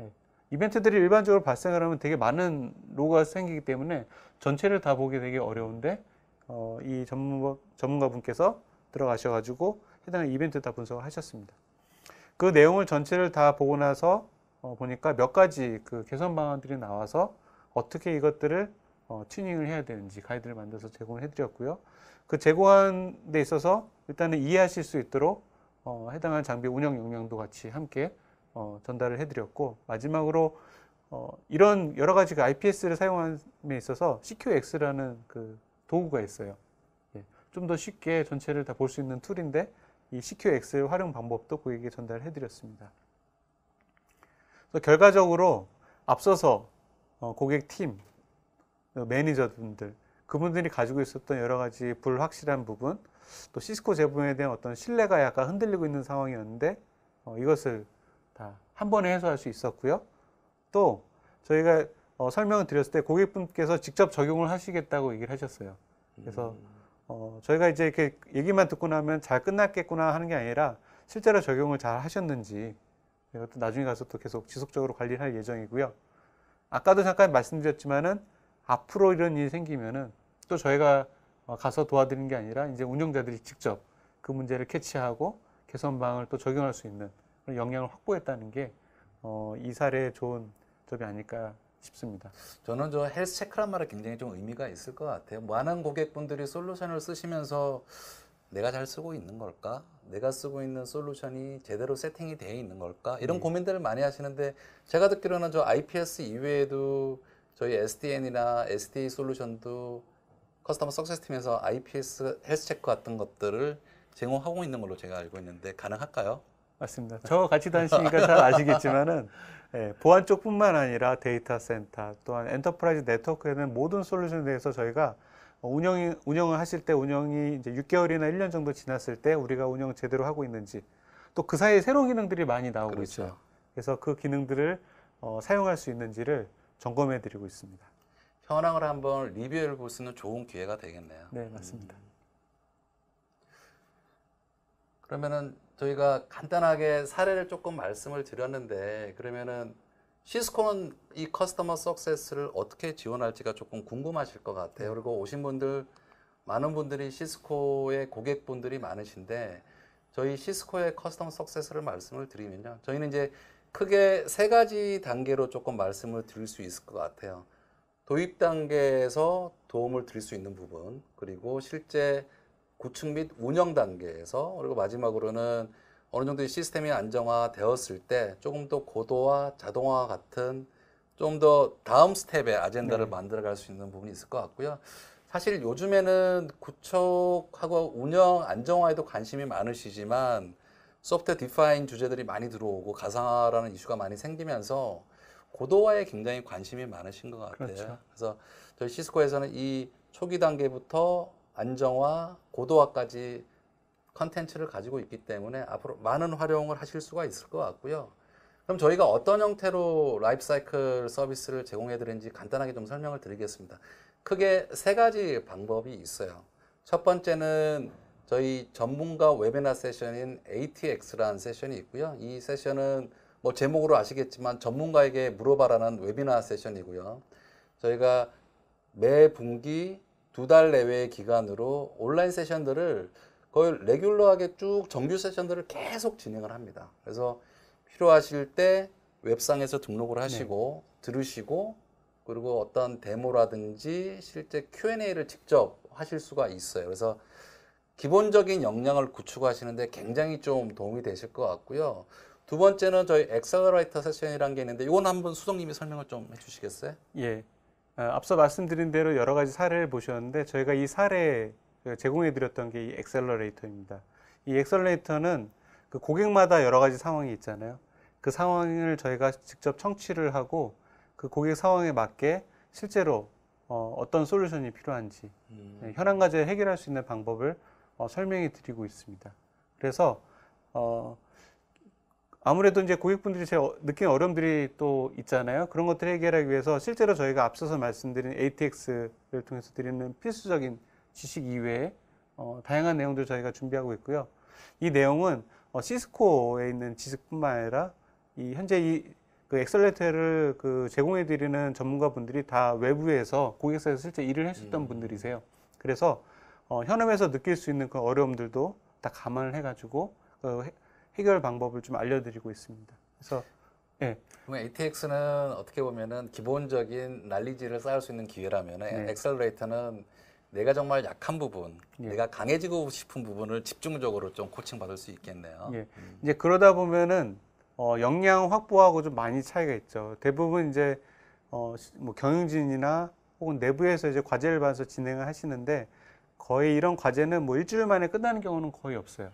Speaker 2: 예. 이벤트들이 일반적으로 발생을 하면 되게 많은 로그가 생기기 때문에 전체를 다 보기 되게 어려운데 어, 이 전문가, 전문가분께서 들어가셔가지고 해당 이벤트 다 분석을 하셨습니다. 그 내용을 전체를 다 보고 나서 어, 보니까 몇 가지 그 개선 방안들이 나와서 어떻게 이것들을 어, 튜닝을 해야 되는지 가이드를 만들어서 제공을 해드렸고요. 그 제공한 데 있어서 일단은 이해하실 수 있도록 어, 해당한 장비 운영 역량도 같이 함께 어, 전달을 해드렸고 마지막으로 어, 이런 여러 가지 그 IPS를 사용함에 있어서 CQX라는 그 도구가 있어요. 예, 좀더 쉽게 전체를 다 볼 수 있는 툴인데 이 CQX 활용 방법도 고객에게 전달해 드렸습니다. 결과적으로 앞서서 어, 고객 팀, 어, 매니저분들, 그분들이 가지고 있었던 여러 가지 불확실한 부분, 또 시스코 제품에 대한 어떤 신뢰가 약간 흔들리고 있는 상황이었는데 어, 이것을 다 한 번에 해소할 수 있었고요. 또 저희가 설명을 드렸을 때 고객분께서 직접 적용을 하시겠다고 얘기를 하셨어요. 그래서 음. 어, 저희가 이제 이렇게 얘기만 듣고 나면 잘 끝났겠구나 하는 게 아니라 실제로 적용을 잘 하셨는지 이것도 나중에 가서 또 계속 지속적으로 관리를 할 예정이고요. 아까도 잠깐 말씀드렸지만은 앞으로 이런 일이 생기면은 또 저희가 어, 가서 도와드리는 게 아니라 이제 운영자들이 직접 그 문제를 캐치하고 개선 방을또 적용할 수 있는 영향을 확보했다는 게 어, 이 사례의 좋은 점이 아닐까
Speaker 1: 싶습니다. 저는 저 헬스 체크란 말에 굉장히 좀 의미가 있을 것 같아요. 많은 고객분들이 솔루션을 쓰시면서 내가 잘 쓰고 있는 걸까? 내가 쓰고 있는 솔루션이 제대로 세팅이 되어 있는 걸까? 이런 네. 고민들을 많이 하시는데 제가 듣기로는 저 IPS 이외에도 저희 SDN이나 SD 솔루션도 커스터머 석세스 팀에서 IPS 헬스 체크 같은 것들을 제공하고 있는 걸로 제가 알고 있는데 가능할까요? 맞습니다. 저 같이 다니시니까 잘 아시겠지만은
Speaker 2: 예, 보안 쪽뿐만 아니라 데이터 센터 또한 엔터프라이즈 네트워크에 는 모든 솔루션에 대해서 저희가 운영이, 운영을 하실 때 운영이 이제 6개월이나 1년 정도 지났을 때 우리가 운영 제대로 하고 있는지 또 그 사이에 새로운 기능들이 많이 나오고 그렇죠. 있어 그래서 그 기능들을 어, 사용할 수 있는지를
Speaker 1: 점검해 드리고 있습니다. 현황을 한번 리뷰해 볼수 있는 좋은 기회가 되겠네요. 네, 맞습니다. 그러면은 저희가 간단하게 사례를 조금 말씀을 드렸는데 그러면은 시스코는 이 커스터머 석세스를 어떻게 지원할지가 조금 궁금하실 것 같아요. 네. 그리고 오신 분들 많은 분들이 시스코의 고객분들이 많으신데 저희 시스코의 커스텀 석세스를 말씀을 드리면요. 저희는 이제 크게 세 가지 단계로 조금 말씀을 드릴 수 있을 것 같아요. 도입 단계에서 도움을 드릴 수 있는 부분, 그리고 실제 구축 및 운영 단계에서 그리고 마지막으로는 어느 정도 시스템이 안정화되었을 때 조금 더 고도화, 자동화 같은 좀 더 다음 스텝의 아젠다를 네. 만들어갈 수 있는 부분이 있을 것 같고요. 사실 요즘에는 구축하고 운영 안정화에도 관심이 많으시지만 소프트웨어 디파인 주제들이 많이 들어오고 가상화라는 이슈가 많이 생기면서 고도화에 굉장히 관심이 많으신 것 같아요. 그렇죠. 그래서 저희 시스코에서는 이 초기 단계부터 안정화, 고도화까지 컨텐츠를 가지고 있기 때문에 앞으로 많은 활용을 하실 수가 있을 것 같고요. 그럼 저희가 어떤 형태로 라이프 사이클 서비스를 제공해 드리는지 간단하게 좀 설명을 드리겠습니다. 크게 세 가지 방법이 있어요. 첫 번째는 저희 전문가 웨비나 세션인 ATX라는 세션이 있고요. 이 세션은 뭐 제목으로 아시겠지만 전문가에게 물어봐라는 웨비나 세션이고요. 저희가 매 분기 두달내외 기간으로 온라인 세션들을 거의 레귤러하게 쭉 정규 세션들을 계속 진행을 합니다. 그래서 필요하실 때 웹상에서 등록을 네. 하시고 네. 들으시고 그리고 어떤 데모라든지 실제 Q&A를 직접 하실 수가 있어요. 그래서 기본적인 역량을 구축하시는데 굉장히 좀 도움이 되실 것 같고요. 두 번째는 저희 엑셀러라이터 세션이라는 게 있는데 이건 한번 수석님이 설명을 좀 해주시겠어요?
Speaker 2: 예. 어, 앞서 말씀드린 대로 여러 가지 사례를 보셨는데 저희가 이 사례 어, 제공해 드렸던 게 이 엑셀러레이터입니다. 이 엑셀러레이터는 그 고객마다 여러 가지 상황이 있잖아요. 그 상황을 저희가 직접 청취를 하고 그 고객 상황에 맞게 실제로 어, 떤 솔루션이 필요한지 네, 음. 현황 과제 해결할 수 있는 방법을 어, 설명해 드리고 있습니다. 그래서 어, 아무래도 이제 고객분들이 제 느낀 어려움들이 또 있잖아요. 그런 것들을 해결하기 위해서 실제로 저희가 앞서서 말씀드린 ATX를 통해서 드리는 필수적인 지식 이외에 어, 다양한 내용들 저희가 준비하고 있고요. 이 내용은 어, 시스코에 있는 지식뿐만 아니라 이 현재 이그 엑셀레터를 그 제공해 드리는 전문가분들이 다 외부에서 고객사에서 실제 일을 했었던 음. 분들이세요. 그래서 어, 현업에서 느낄 수 있는 그 어려움들도 다 감안을 해가지고 그 해결 방법을 좀 알려드리고 있습니다. 그래서 예.
Speaker 1: 그럼 ATX는 어떻게 보면은 기본적인 난리지를 쌓을 수 있는 기회라면 은 네. 엑셀레이터는 내가 정말 약한 부분, 예. 내가 강해지고 싶은 부분을 집중적으로 좀 코칭받을 수 있겠네요. 예. 음.
Speaker 2: 이제 그러다 보면은 어, 역량 확보하고 좀 많이 차이가 있죠. 대부분 이제 어, 뭐 경영진이나 혹은 내부에서 이제 과제를 받아서 진행을 하시는데 거의 이런 과제는 뭐 일주일 만에 끝나는 경우는 거의 없어요.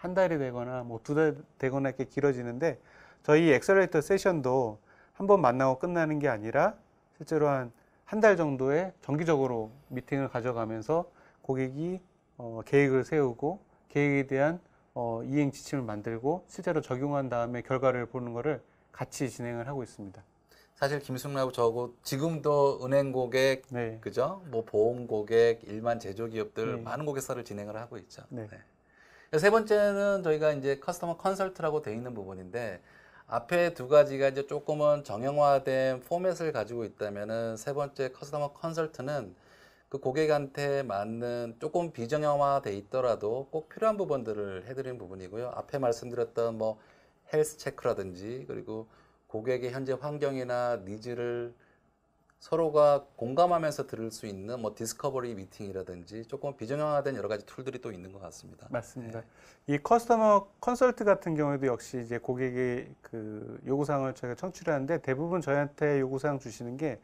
Speaker 2: 한 달이 되거나 뭐 두 달 되거나 이렇게 길어지는데 저희 엑셀레이터 세션도 한번 만나고 끝나는 게 아니라 실제로 한 한 달 정도의 정기적으로 미팅을 가져가면서 고객이 어, 계획을 세우고 계획에 대한 어, 이행 지침을 만들고 실제로 적용한 다음에 결과를 보는 거를 같이 진행을 하고 있습니다. 사실 김승라고
Speaker 1: 저고 지금도 은행 고객, 네. 그죠? 뭐 보험 고객, 일반 제조 기업들 네. 많은 고객사를 진행을 하고 있죠. 네. 네. 세 번째는 저희가 이제 커스터머 컨설트라고 되어 있는 부분인데 앞에 두 가지가 이제 조금은 정형화된 포맷을 가지고 있다면은 세 번째 커스터머 컨설트는 그 고객한테 맞는 조금 비정형화돼 있더라도 꼭 필요한 부분들을 해드리는 부분이고요. 앞에 말씀드렸던 뭐 헬스 체크라든지 그리고 고객의 현재 환경이나 니즈를 서로가 공감하면서 들을 수 있는 뭐 디스커버리 미팅이라든지 조금 비정형화된 여러 가지 툴들이 또 있는 것 같습니다. 맞습니다. 네. 이 커스터머 컨설트 같은
Speaker 2: 경우에도 역시 이제 고객의 그 요구사항을 저희가 청취를 하는데 대부분 저희한테 요구사항 주시는 게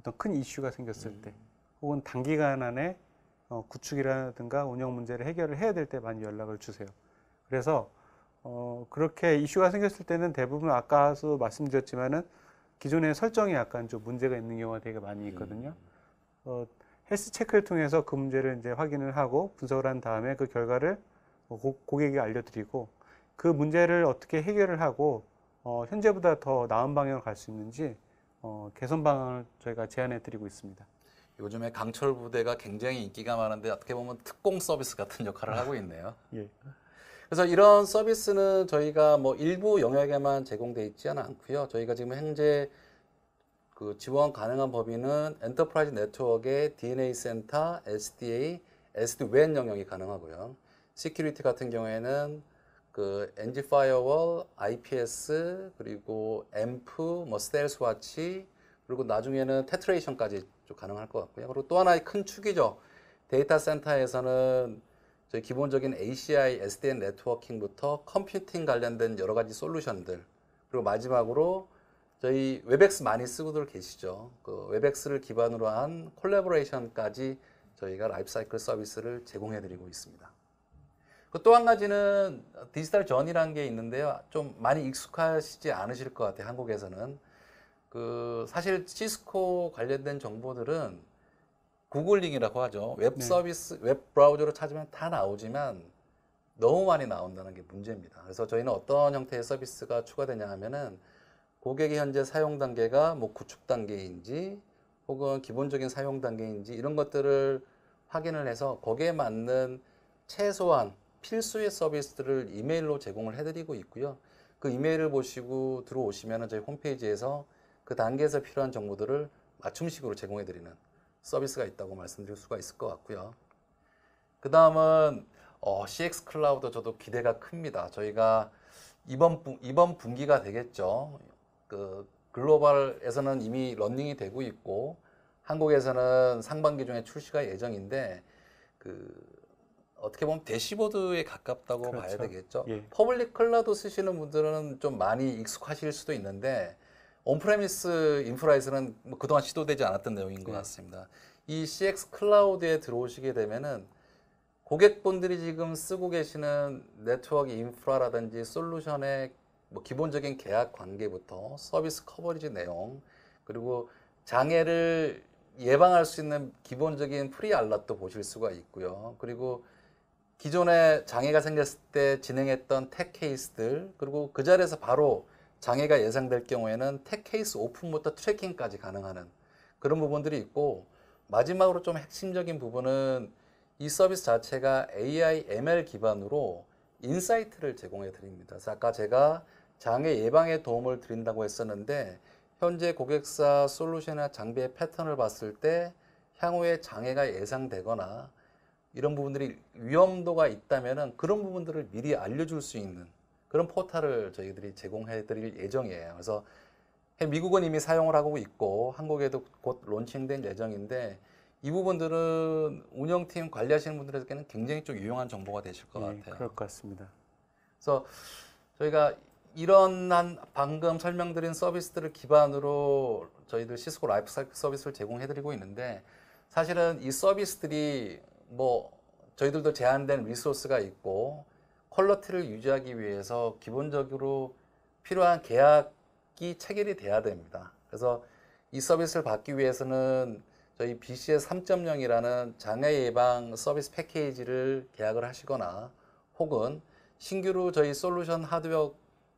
Speaker 2: 어떤 큰 이슈가 생겼을 음. 때 혹은 단기간 안에 어, 구축이라든가 운영 문제를 해결을 해야 될 때 많이 연락을 주세요. 그래서 어, 그렇게 이슈가 생겼을 때는 대부분 아까도 말씀드렸지만은 기존의 설정이 약간 좀 문제가 있는 경우가 되게 많이 음. 있거든요. 어, 헬스 체크를 통해서 그 문제를 이제 확인을 하고 분석을 한 다음에 그 결과를 뭐 고, 객에게 알려드리고 그 문제를 어떻게 해결을 하고 어, 현재보다 더 나은 방향으로 갈 수 있는지 어, 개선 방안을 저희가 제안해드리고
Speaker 1: 있습니다. 요즘에 강철 부대가 굉장히 인기가 많은데 어떻게 보면 특공 서비스 같은 역할을 하고 있네요. 예. 그래서 이런 서비스는 저희가 뭐 일부 영역에만 제공되어 있지는 않고요. 저희가 지금 현재 그 지원 가능한 범위는 엔터프라이즈 네트워크의 DNA 센터, SDA, SD-WAN 영역이 가능하고요. 시큐리티 같은 경우에는 그 NG Firewall, IPS, 그리고 a 앰프, 뭐 스텔 스와치, 그리고 나중에는 테트레이션까지 좀 가능할 것 같고요. 그리고 또 하나의 큰 축이죠. 데이터 센터에서는 저희 기본적인 ACI, SDN 네트워킹부터 컴퓨팅 관련된 여러 가지 솔루션들 그리고 마지막으로 저희 웹엑스 많이 쓰고들 계시죠. 그 웹엑스를 기반으로 한 콜라보레이션까지 저희가 라이프사이클 서비스를 제공해드리고 있습니다. 그 또한 가지는 디지털 전이라는 게 있는데요. 좀 많이 익숙하시지 않으실 것 같아요. 한국에서는. 그 사실 시스코 관련된 정보들은 구글링이라고 하죠. 웹 네. 서비스, 웹 브라우저로 찾으면 다 나오지만 너무 많이 나온다는 게 문제입니다. 그래서 저희는 어떤 형태의 서비스가 추가되냐 하면은 고객이 현재 사용 단계가 뭐 구축 단계인지 혹은 기본적인 사용 단계인지 이런 것들을 확인을 해서 거기에 맞는 최소한 필수의 서비스들을 이메일로 제공을 해드리고 있고요. 그 이메일을 보시고 들어오시면 저희 홈페이지에서 그 단계에서 필요한 정보들을 맞춤식으로 제공해드리는 서비스가 있다고 말씀드릴 수가 있을 것 같고요. 그 다음은 어, CX 클라우드 저도 기대가 큽니다. 저희가 이번, 이번 분기가 되겠죠. 그 글로벌에서는 이미 런닝이 되고 있고 한국에서는 상반기 중에 출시가 예정인데 그 어떻게 보면 대시보드에 가깝다고 그렇죠. 봐야 되겠죠. 예. 퍼블릭 클라우드 쓰시는 분들은 좀 많이 익숙하실 수도 있는데 온프레미스 인프라에서는 뭐 그동안 시도되지 않았던 내용인 것 네. 같습니다. 이 CX 클라우드에 들어오시게 되면은 고객분들이 지금 쓰고 계시는 네트워크 인프라라든지 솔루션의 뭐 기본적인 계약 관계부터 서비스 커버리지 내용 그리고 장애를 예방할 수 있는 기본적인 프리 알럿도 보실 수가 있고요. 그리고 기존에 장애가 생겼을 때 진행했던 테 케이스들 그리고 그 자리에서 바로 장애가 예상될 경우에는 택 케이스 오픈부터 트래킹까지 가능하는 그런 부분들이 있고 마지막으로 좀 핵심적인 부분은 이 서비스 자체가 AI, ML 기반으로 인사이트를 제공해 드립니다. 아까 제가 장애 예방에 도움을 드린다고 했었는데 현재 고객사 솔루션이나 장비의 패턴을 봤을 때 향후에 장애가 예상되거나 이런 부분들이 위험도가 있다면 그런 부분들을 미리 알려줄 수 있는 그런 포탈을 저희들이 제공해 드릴 예정이에요. 그래서 미국은 이미 사용을 하고 있고 한국에도 곧 론칭된 예정인데 이 부분들은 운영팀 관리하시는 분들에게는 굉장히 좀 유용한 정보가 되실 것 네, 같아요. 그럴 것 같습니다. 그래서 저희가 이런 한 방금 설명드린 서비스들을 기반으로 저희들 시스코 라이프 사이클 서비스를 제공해드리고 있는데 사실은 이 서비스들이 뭐 저희들도 제한된 리소스가 있고 퀄러티를 유지하기 위해서 기본적으로 필요한 계약이 체결이 돼야 됩니다. 그래서 이 서비스를 받기 위해서는 저희 BCS 3.0이라는 장애 예방 서비스 패키지를 계약을 하시거나 혹은 신규로 저희 솔루션 하드웨어,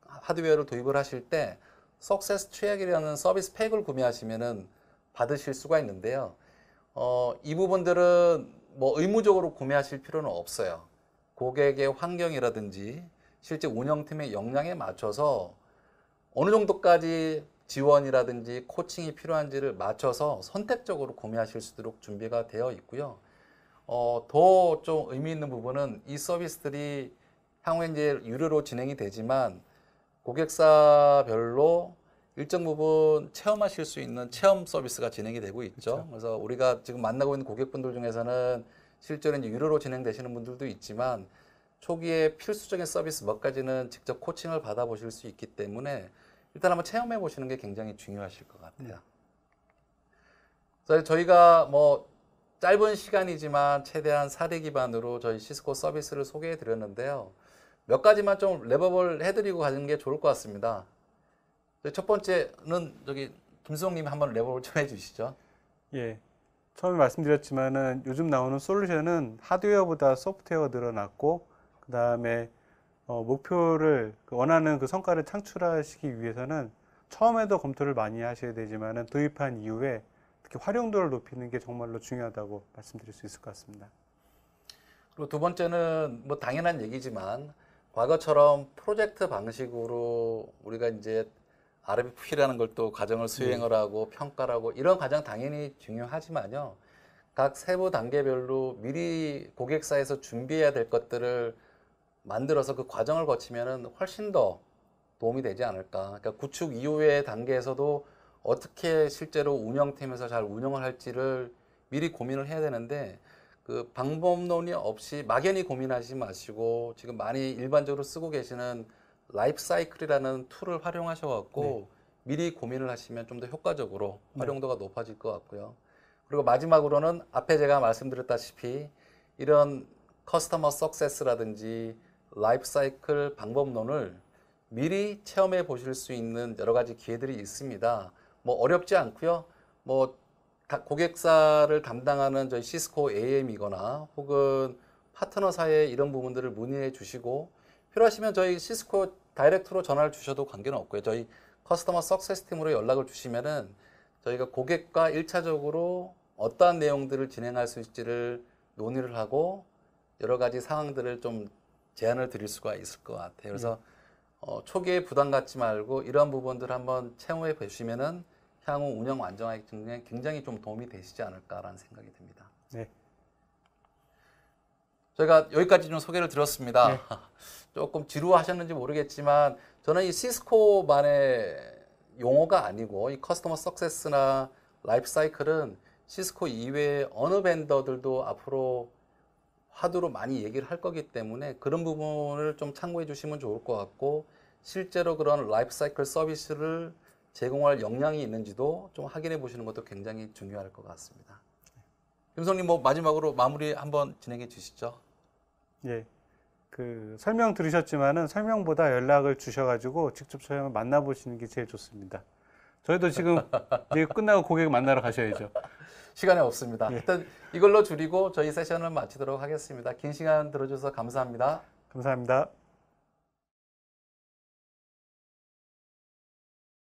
Speaker 1: 하드웨어를 도입을 하실 때 석세스 최약이라는 서비스 팩을 구매하시면 받으실 수가 있는데요. 어, 이 부분들은 뭐 의무적으로 구매하실 필요는 없어요. 고객의 환경이라든지 실제 운영팀의 역량에 맞춰서 어느 정도까지 지원이라든지 코칭이 필요한지를 맞춰서 선택적으로 구매하실 수 있도록 준비가 되어 있고요. 어, 더 좀 의미 있는 부분은 이 서비스들이 향후에 이제 유료로 진행이 되지만 고객사별로 일정 부분 체험하실 수 있는 체험 서비스가 진행이 되고 있죠. 그렇죠. 그래서 우리가 지금 만나고 있는 고객분들 중에서는 실제로는 유료로 진행되시는 분들도 있지만 초기에 필수적인 서비스 몇 가지는 직접 코칭을 받아보실 수 있기 때문에 일단 한번 체험해 보시는 게 굉장히 중요하실 것 같아요. 네. 저희가 뭐 짧은 시간이지만 최대한 사례 기반으로 저희 시스코 서비스를 소개해 드렸는데요. 몇 가지만 좀 랩업을 해드리고 가는 게 좋을 것 같습니다. 첫 번째는 저기 김수홍님이 한번 랩업을 좀 해주시죠. 예.
Speaker 2: 처음에 말씀드렸지만은 요즘 나오는 솔루션은 하드웨어보다 소프트웨어가 늘어났고 그 다음에 어, 목표를 그 원하는 그 성과를 창출하시기 위해서는 처음에도 검토를 많이 하셔야 되지만은 도입한 이후에 특히 활용도를 높이는 게 정말로 중요하다고 말씀드릴 수 있을 것 같습니다.
Speaker 1: 그리고 두 번째는 뭐 당연한 얘기지만 과거처럼 프로젝트 방식으로 우리가 이제 RFP라는 걸 또 과정을 네. 수행을 하고 평가를 하고 이런 과정 당연히 중요하지만요. 각 세부 단계별로 미리 고객사에서 준비해야 될 것들을 만들어서 그 과정을 거치면은 훨씬 더 도움이 되지 않을까. 그러니까 구축 이후의 단계에서도 어떻게 실제로 운영팀에서 잘 운영을 할지를 미리 고민을 해야 되는데 그 방법론이 없이 막연히 고민하지 마시고 지금 많이 일반적으로 쓰고 계시는 라이프 사이클이라는 툴을 활용하셔갖고 네. 미리 고민을 하시면 좀 더 효과적으로 네. 활용도가 네. 높아질 것 같고요. 그리고 마지막으로는 앞에 제가 말씀드렸다시피 이런 커스터머 석세스라든지 라이프 사이클 방법론을 미리 체험해 보실 수 있는 여러 가지 기회들이 있습니다. 뭐 어렵지 않고요. 뭐 고객사를 담당하는 저희 시스코 AM이거나 혹은 파트너사에 이런 부분들을 문의해 주시고 필요하시면 저희 시스코 다이렉트로 전화를 주셔도 관계는 없고요. 저희 커스터머 석세스 팀으로 연락을 주시면은 저희가 고객과 1차적으로 어떠한 내용들을 진행할 수 있을지를 논의를 하고 여러 가지 상황들을 좀 제안을 드릴 수가 있을 것 같아요. 그래서 음. 어, 초기에 부담 갖지 말고 이런 부분들 한번 채험해 보시면은 향후 운영 완전화기 굉장히, 굉장히 좀 도움이 되시지 않을까라는 생각이 듭니다. 네. 저희가 여기까지 좀 소개를 드렸습니다. 네. 조금 지루하셨는지 모르겠지만 저는 이 시스코만의 용어가 아니고 이 커스터머 석세스나 라이프 사이클은 시스코 이외의 어느 벤더들도 앞으로 화두로 많이 얘기를 할 거기 때문에 그런 부분을 좀 참고해 주시면 좋을 것 같고 실제로 그런 라이프 사이클 서비스를 제공할 역량이 있는지도 좀 확인해 보시는 것도 굉장히 중요할 것 같습니다. 김성님 뭐 마지막으로 마무리 한번 진행해 주시죠. 예. 그
Speaker 2: 설명 들으셨지만은 설명보다 연락을 주셔가지고 직접 저희 한 만나보시는 게 제일 좋습니다. 저희도 지금 이제 끝나고
Speaker 1: 고객 만나러 가셔야죠. 시간이 없습니다. 예. 일단 이걸로 줄이고 저희 세션을 마치도록 하겠습니다. 긴 시간 들어주셔서 감사합니다. 감사합니다.